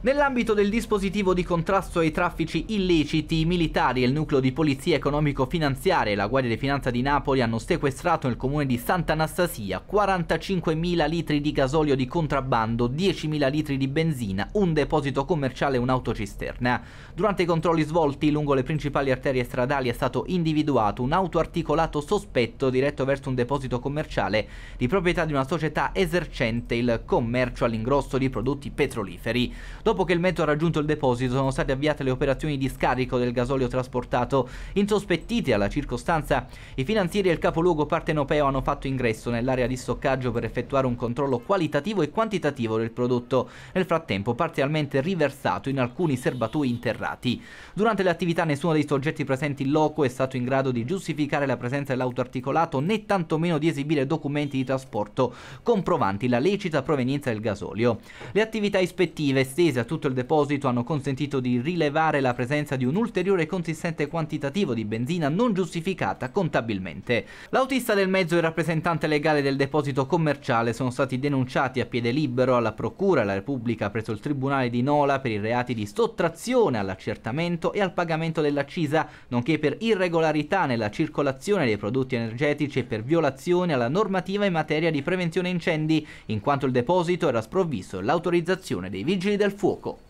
Nell'ambito del dispositivo di contrasto ai traffici illeciti, i militari e il nucleo di polizia economico-finanziaria e la Guardia di Finanza di Napoli hanno sequestrato nel comune di Sant'Anastasia 45.000 litri di gasolio di contrabbando, 10.000 litri di benzina, un deposito commerciale e un'autocisterna. Durante i controlli svolti lungo le principali arterie stradali è stato individuato un autoarticolato sospetto diretto verso un deposito commerciale di proprietà di una società esercente il commercio all'ingrosso di prodotti petroliferi. Dopo che il mezzo ha raggiunto il deposito sono state avviate le operazioni di scarico del gasolio trasportato. Insospettiti alla circostanza, i finanzieri del capoluogo partenopeo hanno fatto ingresso nell'area di stoccaggio per effettuare un controllo qualitativo e quantitativo del prodotto, nel frattempo parzialmente riversato in alcuni serbatoi interrati. Durante le attività nessuno dei soggetti presenti in loco è stato in grado di giustificare la presenza dell'auto articolato né tantomeno di esibire documenti di trasporto comprovanti la lecita provenienza del gasolio. Le attività ispettive, stesse estese a tutto il deposito hanno consentito di rilevare la presenza di un ulteriore consistente quantitativo di benzina non giustificata contabilmente. L'autista del mezzo e il rappresentante legale del deposito commerciale sono stati denunciati a piede libero alla Procura della Repubblica presso il Tribunale di Nola per i reati di sottrazione all'accertamento e al pagamento dell'accisa, nonché per irregolarità nella circolazione dei prodotti energetici e per violazione alla normativa in materia di prevenzione incendi, in quanto il deposito era sprovvisto dell'autorizzazione dei vigili del 购。